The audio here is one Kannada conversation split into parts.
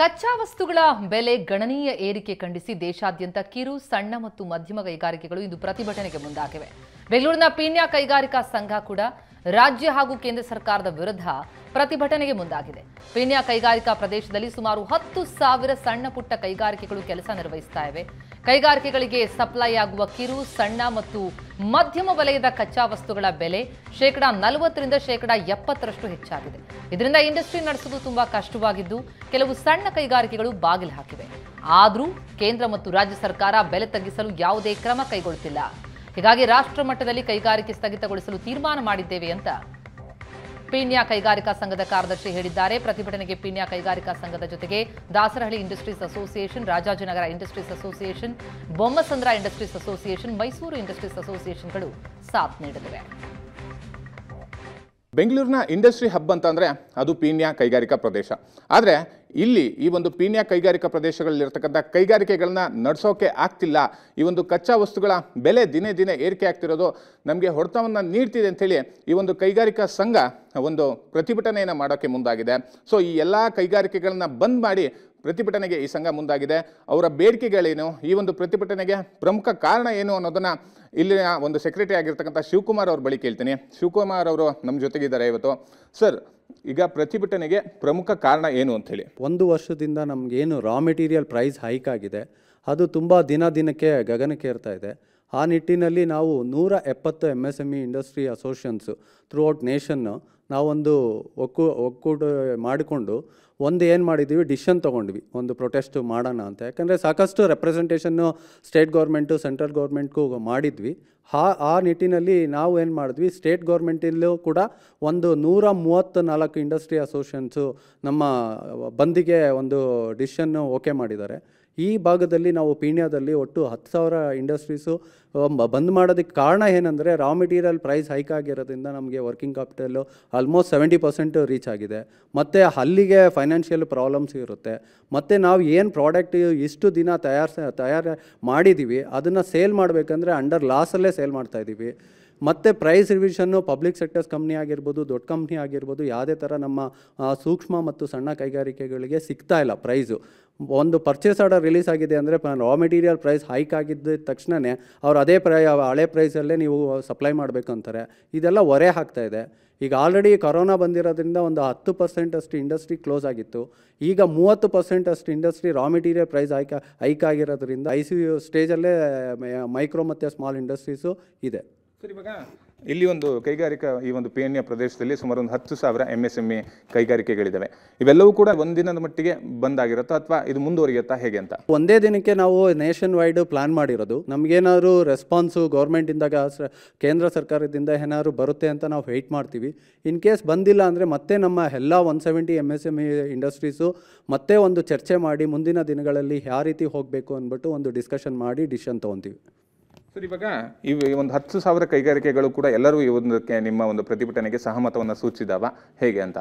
ಕಚ್ಚಾ ವಸ್ತುಗಳ ಬೆಲೆ ಗಣನೀಯ ಏರಿಕೆ ಖಂಡಿಸಿ ದೇಶಾದ್ಯಂತ ಕಿರು ಸಣ್ಣ ಮತ್ತು ಮಧ್ಯಮ ಕೈಗಾರಿಕೆಗಳು ಇಂದು ಪ್ರತಿಭಟನೆಗೆ ಮುಂದಾಗಿವೆ ಬೆಂಗಳೂರಿನ ಪೀಣ್ಯ ಕೈಗಾರಿಕಾ ಸಂಘ ಕೂಡ ರಾಜ್ಯ ಹಾಗೂ ಕೇಂದ್ರ ಸರ್ಕಾರದ ವಿರುದ್ಧ ಪ್ರತಿಭಟನೆಗೆ ಮುಂದಾಗಿದೆ ಪೀಣ್ಯ ಕೈಗಾರಿಕಾ ಪ್ರದೇಶದಲ್ಲಿ ಸುಮಾರು ಹತ್ತು ಸಾವಿರ ಸಣ್ಣ ಪುಟ್ಟ ಕೈಗಾರಿಕೆಗಳು ಕೆಲಸ ನಿರ್ವಹಿಸ್ತಾ ಇವೆ ಕೈಗಾರಿಕೆಗಳಿಗೆ ಸಪ್ಲೈ ಆಗುವ ಕಿರು ಸಣ್ಣ ಮತ್ತು ಮಧ್ಯಮ ವಲಯದ ಕಚ್ಚಾ ವಸ್ತುಗಳ ಬೆಲೆ ಶೇಕಡಾ ನಲವತ್ತರಿಂದ ಶೇಕಡಾ ಎಪ್ಪತ್ತರಷ್ಟು ಹೆಚ್ಚಾಗಿದೆ ಇದರಿಂದ ಇಂಡಸ್ಟ್ರಿ ನಡೆಸುವುದು ತುಂಬಾ ಕಷ್ಟವಾಗಿದ್ದು ಕೆಲವು ಸಣ್ಣ ಕೈಗಾರಿಕೆಗಳು ಬಾಗಿಲು ಹಾಕಿವೆ ಆದರೂ ಕೇಂದ್ರ ಮತ್ತು ರಾಜ್ಯ ಸರ್ಕಾರ ಬೆಲೆ ತಗ್ಗಿಸಲು ಯಾವುದೇ ಕ್ರಮ ಕೈಗೊಳ್ಳುತ್ತಿಲ್ಲ ಹೀಗಾಗಿ ರಾಷ್ಟ್ರ ಮಟ್ಟದಲ್ಲಿ ಕೈಗಾರಿಕೆ ಸ್ಥಗಿತಗೊಳಿಸಲು ತೀರ್ಮಾನ ಮಾಡಿದ್ದೇವೆ ಅಂತ ಪೀಣ್ಯ ಕೈಗಾರಿಕಾ ಸಂಘದ ಕಾರ್ಯದರ್ಶಿ ಹೇಳಿದ್ದಾರೆ ಪ್ರತಿಭಟನೆಗೆ ಪೀಣ್ಯ ಕೈಗಾರಿಕಾ ಸಂಘದ ಜೊತೆಗೆ Dasarahalli industries association Rajajinagar industries association Bommasandra industries association Mysuru industries ಅಸೋಸಿಯೇಷನ್ಗಳು ಸಾಥ್ ನೀಡಲಿವೆ ಬೆಂಗಳೂರಿನ ಇಂಡಸ್ಟ್ರಿ ಹಬ್ ಅಂತಂದರೆ ಅದು ಪೀಣ್ಯ ಕೈಗಾರಿಕಾ ಪ್ರದೇಶ ಆದರೆ ಇಲ್ಲಿ ಈ ಒಂದು ಪೀಣ್ಯ ಕೈಗಾರಿಕಾ ಪ್ರದೇಶಗಳಲ್ಲಿರ್ತಕ್ಕಂಥ ಕೈಗಾರಿಕೆಗಳನ್ನ ನಡೆಸೋಕೆ ಆಗ್ತಿಲ್ಲ ಈ ಒಂದು ಕಚ್ಚಾ ವಸ್ತುಗಳ ಬೆಲೆ ದಿನೇ ದಿನೇ ಏರಿಕೆ ಆಗ್ತಿರೋದು ನಮಗೆ ಹೊಡೆತವನ್ನು ನೀಡ್ತಿದೆ ಅಂಥೇಳಿ ಈ ಒಂದು ಕೈಗಾರಿಕಾ ಸಂಘ ಒಂದು ಪ್ರತಿಭಟನೆಯನ್ನು ಮಾಡೋಕ್ಕೆ ಮುಂದಾಗಿದೆ ಸೊ ಈ ಎಲ್ಲ ಕೈಗಾರಿಕೆಗಳನ್ನ ಬಂದ್ ಮಾಡಿ ಪ್ರತಿಭಟನೆಗೆ ಈ ಸಂಘ ಮುಂದಾಗಿದೆ ಅವರ ಬೇಡಿಕೆಗಳೇನು ಈ ಒಂದು ಪ್ರತಿಭಟನೆಗೆ ಪ್ರಮುಖ ಕಾರಣ ಏನು ಅನ್ನೋದನ್ನು ಇಲ್ಲಿನ ಒಂದು ಸೆಕ್ರೆಟರಿ ಆಗಿರ್ತಕ್ಕಂಥ ಶಿವಕುಮಾರ್ ಅವ್ರ ಬಳಿ ಕೇಳ್ತೀನಿ ಶಿವಕುಮಾರ್ ಅವರು ನಮ್ಮ ಜೊತೆಗಿದ್ದಾರೆ ಇವತ್ತು ಸರ್ ಈಗ ಪ್ರತಿಭಟನೆಗೆ ಪ್ರಮುಖ ಕಾರಣ ಏನು ಅಂತ ಹೇಳಿ ಒಂದು ವರ್ಷದಿಂದ ನಮಗೇನು ರಾ ಮೆಟೀರಿಯಲ್ ಪ್ರೈಸ್ ಹೈಕ್ ಆಗಿದೆ ಅದು ತುಂಬ ದಿನ ದಿನಕ್ಕೆ ಗಗನಕ್ಕೇರ್ತಾ ಇದೆ ಆ ನಿಟ್ಟಿನಲ್ಲಿ ನಾವು ನೂರ ಎಪ್ಪತ್ತು M S M E industry associations through out nation ನಾವೊಂದು ಒಕ್ಕೂ ಒಕ್ಕೂಟ ಮಾಡಿಕೊಂಡು ಒಂದು ಏನು ಮಾಡಿದ್ದೀವಿ ಡಿಶನ್ ತೊಗೊಂಡ್ವಿ ಒಂದು ಪ್ರೊಟೆಸ್ಟು ಮಾಡೋಣ ಅಂತ ಯಾಕಂದರೆ ಸಾಕಷ್ಟು ರೆಪ್ರೆಸೆಂಟೇಷನ್ನು ಸ್ಟೇಟ್ ಗೌರ್ಮೆಂಟು ಸೆಂಟ್ರಲ್ ಗೌರ್ಮೆಂಟ್ಗೂ ಮಾಡಿದ್ವಿ ಆ ಆ ನಿಟ್ಟಿನಲ್ಲಿ ನಾವು ಏನು ಮಾಡಿದ್ವಿ ಸ್ಟೇಟ್ ಗೌರ್ಮೆಂಟಲ್ಲೂ ಕೂಡ ಒಂದು ನೂರ ಮೂವತ್ತು ನಾಲ್ಕು ಇಂಡಸ್ಟ್ರಿ ಅಸೋಸಿಯನ್ಸು ನಮ್ಮ ಬಂದಿಗೆ ಒಂದು ಡಿಶನ್ನು ಓಕೆ ಮಾಡಿದ್ದಾರೆ ಈ ಭಾಗದಲ್ಲಿ ನಾವು ಪೀಣ್ಯದಲ್ಲಿ ಒಟ್ಟು ಹತ್ತು ಸಾವಿರ ಇಂಡಸ್ಟ್ರೀಸು ಬಂದ್ ಮಾಡೋದಕ್ಕೆ ಕಾರಣ ಏನಂದರೆ ರಾ ಮೆಟೀರಿಯಲ್ ಪ್ರೈಸ್ ಹೈಕ್ ಆಗಿರೋದ್ರಿಂದ ನಮಗೆ working capital almost seventy percent reach ಆಗಿದೆ ಮತ್ತು ಅಲ್ಲಿಗೆ ಫೈನಾನ್ಷಿಯಲ್ ಪ್ರಾಬ್ಲಮ್ಸ್ ಇರುತ್ತೆ ಮತ್ತು ನಾವು ಏನು ಪ್ರಾಡಕ್ಟ್ ಇಷ್ಟು ದಿನ ತಯಾರಿಸ ತಯಾರು ಮಾಡಿದ್ದೀವಿ ಅದನ್ನು ಸೇಲ್ ಮಾಡಬೇಕಂದ್ರೆ ಅಂಡರ್ ಲಾಸಲ್ಲೇ ಸೇಲ್ ಮಾಡ್ತಾಯಿದ್ದೀವಿ ಮತ್ತು price revision public sectors company ಆಗಿರ್ಬೋದು ದೊಡ್ಡ ಕಂಪ್ನಿ ಆಗಿರ್ಬೋದು ಯಾವುದೇ ಥರ ನಮ್ಮ ಸೂಕ್ಷ್ಮ ಮತ್ತು ಸಣ್ಣ ಕೈಗಾರಿಕೆಗಳಿಗೆ ಸಿಗ್ತಾ ಇಲ್ಲ ಪ್ರೈಸು ಒಂದು ಪರ್ಚೇಸ್ ಆರ್ಡರ್ ರಿಲೀಸ್ ಆಗಿದೆ ಅಂದರೆ ರಾ ಮೆಟೀರಿಯಲ್ ಪ್ರೈಸ್ ಹೈಕ್ ಆಗಿದ್ದ ತಕ್ಷಣವೇ ಅವ್ರು ಅದೇ ಪ್ರೈ ಹಳೆ ಪ್ರೈಸಲ್ಲೇ ನೀವು ಸಪ್ಲೈ ಮಾಡಬೇಕಂತಾರೆ ಇದೆಲ್ಲ ಹೊರೆ ಹಾಕ್ತಾ ಇದೆ ಈಗ ಆಲ್ರೆಡಿ ಕೊರೋನಾ ಬಂದಿರೋದ್ರಿಂದ ಒಂದು ಹತ್ತು ಪರ್ಸೆಂಟಷ್ಟು ಇಂಡಸ್ಟ್ರಿ ಕ್ಲೋಸ್ ಆಗಿತ್ತು ಈಗ ಮೂವತ್ತು ಪರ್ಸೆಂಟಷ್ಟು industry raw material price hike hike ಆಗಿರೋದ್ರಿಂದ ಐ ಸಿ ಯು ಸ್ಟೇಜಲ್ಲೇ ಮೈಕ್ರೋ ಮತ್ತು ಸ್ಮಾಲ್ ಇಂಡಸ್ಟ್ರೀಸು ಇದೆ ಇವಾಗ ಇಲ್ಲಿ ಒಂದು ಕೈಗಾರಿಕಾ ಈ ಒಂದು ಪೇಣ್ಯ ಪ್ರದೇಶದಲ್ಲಿ ಸುಮಾರು ಒಂದು ಹತ್ತು ಸಾವಿರ M S M E e ಕೈಗಾರಿಕೆಗಳಿದ್ದಾವೆ ಇವೆಲ್ಲವೂ ಕೂಡ ಒಂದಿನದ ಮಟ್ಟಿಗೆ ಬಂದಾಗಿರುತ್ತೋ ಅಥವಾ ಇದು ಮುಂದುವರಿಯುತ್ತಾ ಹೇಗೆ ಅಂತ ಒಂದೇ ದಿನಕ್ಕೆ ನಾವು ನೇಷನ್ ವೈಡ್ ಪ್ಲಾನ್ ಮಾಡಿರೋದು ನಮಗೇನಾದ್ರು ರೆಸ್ಪಾನ್ಸು ಗೌರ್ಮೆಂಟಿಂದಾಗ ಕೇಂದ್ರ ಸರ್ಕಾರದಿಂದ ಏನಾದ್ರು ಬರುತ್ತೆ ಅಂತ ನಾವು ವೆಯ್ಟ್ ಮಾಡ್ತೀವಿ ಇನ್ ಕೇಸ್ ಬಂದಿಲ್ಲ ಅಂದರೆ ಮತ್ತೆ ನಮ್ಮ ಎಲ್ಲ one seventy M S M E industries ಮತ್ತೆ ಒಂದು ಚರ್ಚೆ ಮಾಡಿ ಮುಂದಿನ ದಿನಗಳಲ್ಲಿ ಯಾವ ರೀತಿ ಹೋಗಬೇಕು ಅಂದ್ಬಿಟ್ಟು ಒಂದು ಡಿಸ್ಕಷನ್ ಮಾಡಿ ಡಿಸಿಷನ್ ತೊಗೊತೀವಿ ಸರ್ ಇವಾಗ ಈ ಒಂದು ಹತ್ತು ಸಾವಿರ ಕೈಗಾರಿಕೆಗಳು ಕೂಡ ಎಲ್ಲರೂ ಈ ಒಂದಕ್ಕೆ ನಿಮ್ಮ ಒಂದು ಪ್ರತಿಭಟನೆಗೆ ಸಹಮತವನ್ನು ಸೂಚಿಸಿದಾವ ಹೇಗೆ ಅಂತ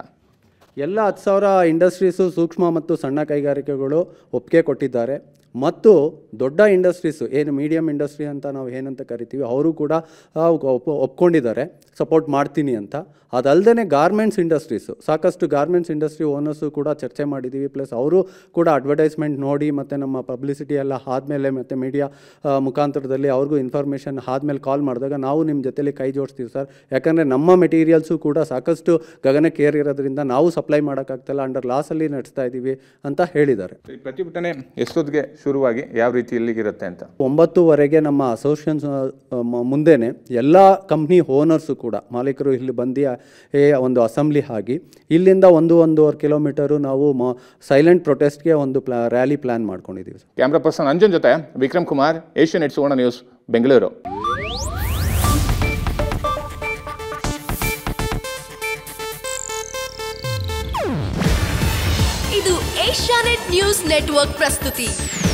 ಎಲ್ಲ ಹತ್ತು ಸಾವಿರ ಇಂಡಸ್ಟ್ರೀಸು ಸೂಕ್ಷ್ಮ ಮತ್ತು ಸಣ್ಣ ಕೈಗಾರಿಕೆಗಳು ಒಪ್ಪಿಗೆ ಕೊಟ್ಟಿದ್ದಾರೆ ಮತ್ತು ದೊಡ್ಡ ಇಂಡಸ್ಟ್ರೀಸು ಏನು ಮೀಡಿಯಮ್ ಇಂಡಸ್ಟ್ರಿ ಅಂತ ನಾವು ಏನಂತ ಕರಿತೀವಿ ಅವರು ಕೂಡ ಒಪ್ಕೊಂಡಿದ್ದಾರೆ ಸಪೋರ್ಟ್ ಮಾಡ್ತೀನಿ ಅಂತ ಅದಲ್ಲದೆ ಗಾರ್ಮೆಂಟ್ಸ್ ಇಂಡಸ್ಟ್ರೀಸು ಸಾಕಷ್ಟು ಗಾರ್ಮೆಂಟ್ಸ್ ಇಂಡಸ್ಟ್ರಿ ಓನರ್ಸು ಕೂಡ ಚರ್ಚೆ ಮಾಡಿದ್ದೀವಿ ಪ್ಲಸ್ ಅವರು ಕೂಡ ಅಡ್ವರ್ಟೈಸ್ಮೆಂಟ್ ನೋಡಿ ಮತ್ತು ನಮ್ಮ ಪಬ್ಲಿಸಿಟಿ ಎಲ್ಲ ಆದಮೇಲೆ ಮತ್ತು ಮೀಡಿಯಾ ಮುಖಾಂತರದಲ್ಲಿ ಅವ್ರಿಗೂ ಇನ್ಫಾರ್ಮೇಷನ್ ಆದಮೇಲೆ ಕಾಲ್ ಮಾಡಿದಾಗ ನಾವು ನಿಮ್ಮ ಜೊತೆಲಿ ಕೈ ಜೋಡಿಸ್ತೀವಿ ಸರ್ ಯಾಕಂದರೆ ನಮ್ಮ ಮೆಟೀರಿಯಲ್ಸು ಕೂಡ ಸಾಕಷ್ಟು ಕೇರ್ ಇರೋದ್ರಿಂದ ನಾವು ಸಪ್ಲೈ ಮಾಡೋಕ್ಕಾಗ್ತಲ್ಲ ಅಂಡರ್ ಲಾಸಲ್ಲಿ ನಡೆಸ್ತಾ ಇದ್ದೀವಿ ಅಂತ ಹೇಳಿದ್ದಾರೆ ಪ್ರತಿಭಟನೆ ಎಷ್ಟೊತ್ತಿಗೆ ಶುರುವಾಗಿ ಯಾವ ರೀತಿ ಇರುತ್ತೆ ಅಂತ ಒಂಬತ್ತುವರೆಗೆ ನಮ್ಮ ಅಸೋಸಿಯೇಷನ್ ಮುಂದೆನೆ ಎಲ್ಲ ಕಂಪ್ನಿ ಓನರ್ಸು ಕೂಡ ಮಾಲೀಕರು ಇಲ್ಲಿ ಬಂದು ಒಂದು ಅಸೆಂಬ್ಲಿ ಆಗಿ ಇಲ್ಲಿಂದ ಒಂದು ಒಂದೂವರೆ ಕಿಲೋಮೀಟರು ನಾವು ಸೈಲೆಂಟ್ ಪ್ರೊಟೆಸ್ಟ್ಗೆ ಒಂದು ರ್ಯಾಲಿ ಪ್ಲಾನ್ ಮಾಡ್ಕೊಂಡಿದ್ದೀವಿ ಕ್ಯಾಮ್ರಾ ಪರ್ಸನ್ ಅಂಜನ್ ಜೊತೆ Vikram Kumar Asianet Suvarna news Bengaluru ಇದು ಏಷ್ಯಾನೆಟ್ ನ್ಯೂಸ್ ನೆಟ್ವರ್ಕ್ ಪ್ರಸ್ತುತಿ